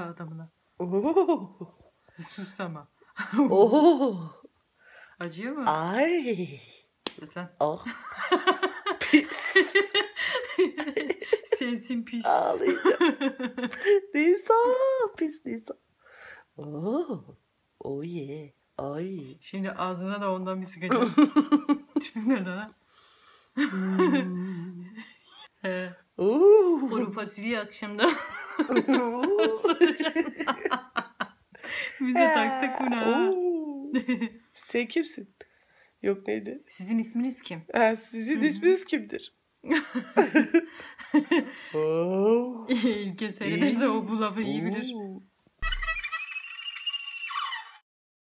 adamına. Oo. Oh. Sus ama. Oo. Oh. Acıyor mu? Ay. Seslen. Oh. Pis. Sensin pis. Ağlayacağım. Nisa. Pis Nisa. Oh. Oh yeah. Ay. Şimdi ağzına da ondan bir sıkacağım. Tüpümden ha. Hmm. Uh. Kuru fasulye akşamda. Saracağım. Bize taktık ee, buna. Sen kimsin? Yok neydi? Sizin isminiz kim? Ha, sizin hı isminiz kimdir? oh. İlke seyrederse o bu lafı iyi bilir.